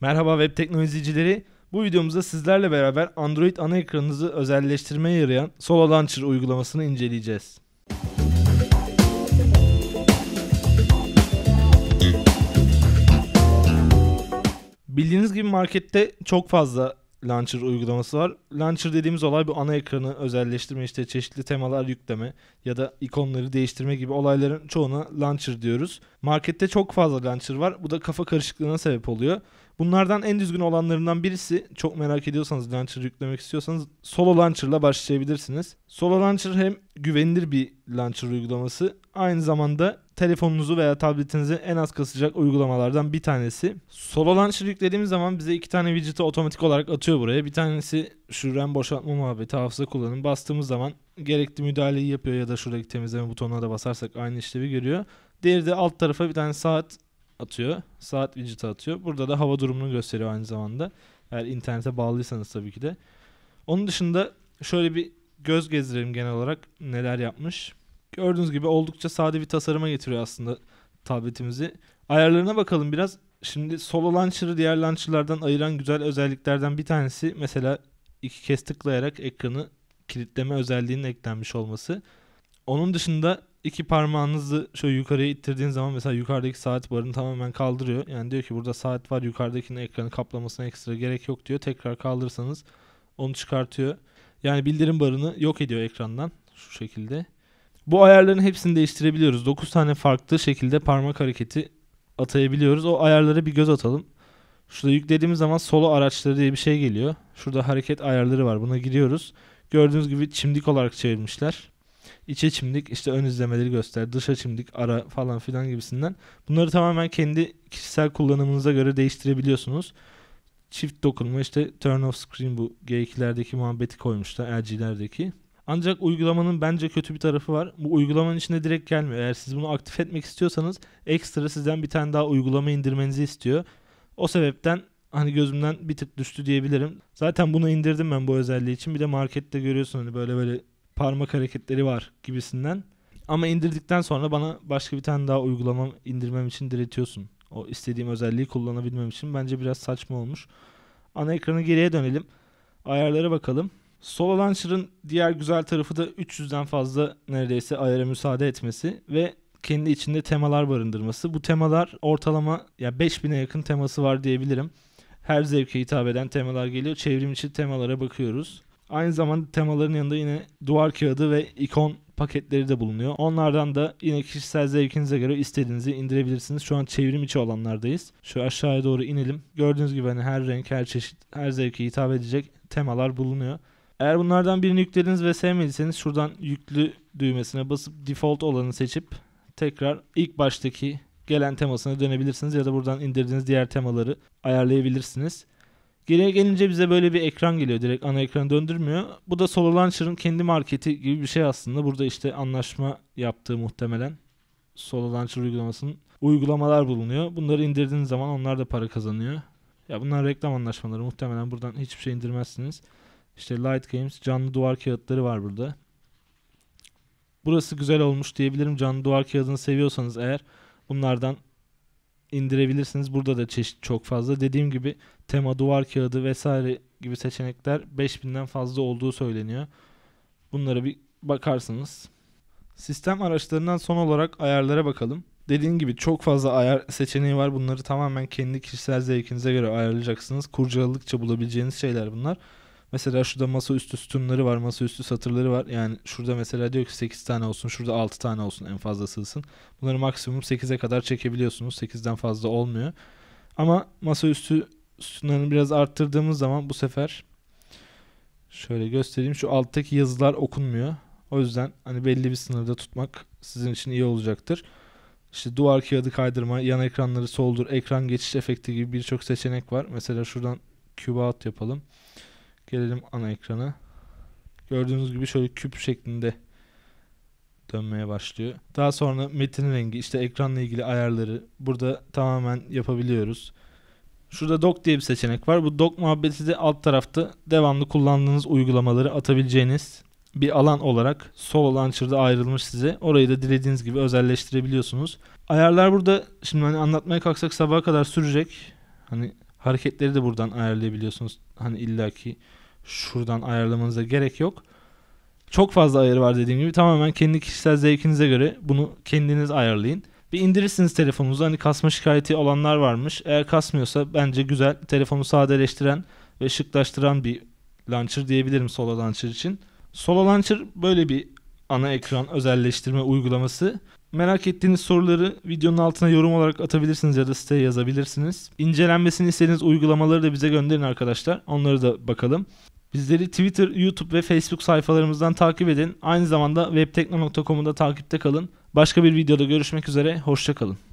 Merhaba web teknolojicileri. Bu videomuzda sizlerle beraber Android ana ekranınızı özelleştirmeye yarayan Solo Launcher uygulamasını inceleyeceğiz. Bildiğiniz gibi markette çok fazla Launcher uygulaması var. Launcher dediğimiz olay bu ana ekranı özelleştirme işte çeşitli temalar yükleme ya da ikonları değiştirme gibi olayların çoğuna launcher diyoruz. Markette çok fazla launcher var. Bu da kafa karışıklığına sebep oluyor. Bunlardan en düzgün olanlarından birisi çok merak ediyorsanız launcher yüklemek istiyorsanız Solo Launcher'la başlayabilirsiniz. Solo Launcher hem güvenilir bir launcher uygulaması aynı zamanda telefonunuzu veya tabletinizi en az kasacak uygulamalardan bir tanesi. Solo Launcher yüklediğimiz zaman bize iki tane widget'i otomatik olarak atıyor buraya. Bir tanesi şu RAM boşaltma muhabbeti hafıza kullanım. Bastığımız zaman gerekli müdahaleyi yapıyor ya da şuradaki temizleme butonuna da basarsak aynı işlevi görüyor. Diğeri de alt tarafa bir tane saat atıyor. Saat widget'i atıyor. Burada da hava durumunu gösteriyor aynı zamanda. Eğer internete bağlıysanız tabii ki de. Onun dışında şöyle bir göz gezdirelim genel olarak neler yapmış. Gördüğünüz gibi oldukça sade bir tasarıma getiriyor aslında tabletimizi. Ayarlarına bakalım biraz. Şimdi solo launcher'ı diğer launcher'lardan ayıran güzel özelliklerden bir tanesi mesela iki kez tıklayarak ekranı kilitleme özelliğinin eklenmiş olması. Onun dışında iki parmağınızı şöyle yukarıya ittirdiğin zaman mesela yukarıdaki saat barını tamamen kaldırıyor. Yani diyor ki burada saat var yukarıdakinin ekranı kaplamasına ekstra gerek yok diyor. Tekrar kaldırırsanız onu çıkartıyor. Yani bildirim barını yok ediyor ekrandan şu şekilde. Bu ayarların hepsini değiştirebiliyoruz. 9 tane farklı şekilde parmak hareketi atayabiliyoruz. O ayarlara bir göz atalım. Şurada yüklediğimiz zaman solo araçları diye bir şey geliyor. Şurada hareket ayarları var. Buna giriyoruz. Gördüğünüz gibi çimdik olarak çevirmişler. İçe çimdik, işte ön izlemeleri göster, dışa çimdik, ara falan filan gibisinden. Bunları tamamen kendi kişisel kullanımınıza göre değiştirebiliyorsunuz. Çift dokunma işte turn off screen bu G2'lerdeki muhabbeti koymuşlar LG'lerdeki. Ancak uygulamanın bence kötü bir tarafı var. Bu uygulamanın içine direkt gelmiyor. Eğer siz bunu aktif etmek istiyorsanız ekstra sizden bir tane daha uygulama indirmenizi istiyor. O sebepten hani gözümden bir tık düştü diyebilirim. Zaten bunu indirdim ben bu özelliği için. Bir de markette görüyorsun hani böyle böyle parmak hareketleri var gibisinden. Ama indirdikten sonra bana başka bir tane daha uygulamam indirmem için diretiyorsun. O istediğim özelliği kullanabilmem için bence biraz saçma olmuş. Ana ekranı geriye dönelim. Ayarlara bakalım. Solo Launcher'ın diğer güzel tarafı da 300'den fazla neredeyse ayara müsaade etmesi ve kendi içinde temalar barındırması. Bu temalar ortalama ya 5000'e yakın teması var diyebilirim. Her zevke hitap eden temalar geliyor. Çevrim içi temalara bakıyoruz. Aynı zamanda temaların yanında yine duvar kağıdı ve ikon paketleri de bulunuyor. Onlardan da yine kişisel zevkinize göre istediğinizi indirebilirsiniz. Şu an çevrim içi olanlardayız. Şu aşağıya doğru inelim. Gördüğünüz gibi hani her renk, her çeşit, her zevke hitap edecek temalar bulunuyor. Eğer bunlardan birini yüklediniz ve sevmediyseniz şuradan yüklü düğmesine basıp default olanı seçip tekrar ilk baştaki gelen temasına dönebilirsiniz ya da buradan indirdiğiniz diğer temaları ayarlayabilirsiniz. Geriye gelince bize böyle bir ekran geliyor direkt ana ekranı döndürmüyor. Bu da Solo Launcher'ın kendi marketi gibi bir şey aslında. Burada işte anlaşma yaptığı muhtemelen Solo Launcher uygulamasının uygulamalar bulunuyor. Bunları indirdiğiniz zaman onlar da para kazanıyor. Ya bunlar reklam anlaşmaları muhtemelen buradan hiçbir şey indirmezsiniz. İşte Light Games canlı duvar kağıtları var burada. Burası güzel olmuş diyebilirim. Canlı duvar kağıdını seviyorsanız eğer bunlardan indirebilirsiniz. Burada da çeşit çok fazla. Dediğim gibi tema duvar kağıdı vesaire gibi seçenekler 5000'den fazla olduğu söyleniyor. Bunlara bir bakarsınız. Sistem araçlarından son olarak ayarlara bakalım. Dediğim gibi çok fazla ayar seçeneği var. Bunları tamamen kendi kişisel zevkinize göre ayarlayacaksınız. Kurcaladıkça bulabileceğiniz şeyler bunlar. Mesela şurada masaüstü sütunları var, masaüstü satırları var. Yani şurada mesela diyor ki 8 tane olsun, şurada 6 tane olsun en fazla sığsın. Bunları maksimum 8'e kadar çekebiliyorsunuz. 8'den fazla olmuyor. Ama masaüstü sütunlarını biraz arttırdığımız zaman bu sefer şöyle göstereyim. Şu alttaki yazılar okunmuyor. O yüzden hani belli bir sınırda tutmak sizin için iyi olacaktır. İşte duvar kağıdı kaydırma, yan ekranları soldur, ekran geçiş efekti gibi birçok seçenek var. Mesela şuradan cube out yapalım. Gelelim ana ekrana. Gördüğünüz gibi şöyle küp şeklinde dönmeye başlıyor. Daha sonra metin rengi, işte ekranla ilgili ayarları burada tamamen yapabiliyoruz. Şurada dock diye bir seçenek var. Bu dock muhabbeti de alt tarafta devamlı kullandığınız uygulamaları atabileceğiniz bir alan olarak solo launcher'da ayrılmış size. Orayı da dilediğiniz gibi özelleştirebiliyorsunuz. Ayarlar burada şimdi hani anlatmaya kalksak sabaha kadar sürecek. Hani hareketleri de buradan ayarlayabiliyorsunuz. Hani illaki şuradan ayarlamanıza gerek yok. Çok fazla ayarı var dediğim gibi. Tamamen kendi kişisel zevkinize göre bunu kendiniz ayarlayın. Bir indirirsiniz telefonunuzu. Hani kasma şikayeti olanlar varmış. Eğer kasmıyorsa bence güzel. Telefonu sadeleştiren ve şıklaştıran bir launcher diyebilirim Solo Launcher için. Solo Launcher böyle bir ana ekran özelleştirme uygulaması. Merak ettiğiniz soruları videonun altına yorum olarak atabilirsiniz ya da siteye yazabilirsiniz. İncelenmesini istediğiniz uygulamaları da bize gönderin arkadaşlar. Onları da bakalım. Bizleri Twitter, YouTube ve Facebook sayfalarımızdan takip edin. Aynı zamanda webtekno.com'u da takipte kalın. Başka bir videoda görüşmek üzere. Hoşçakalın.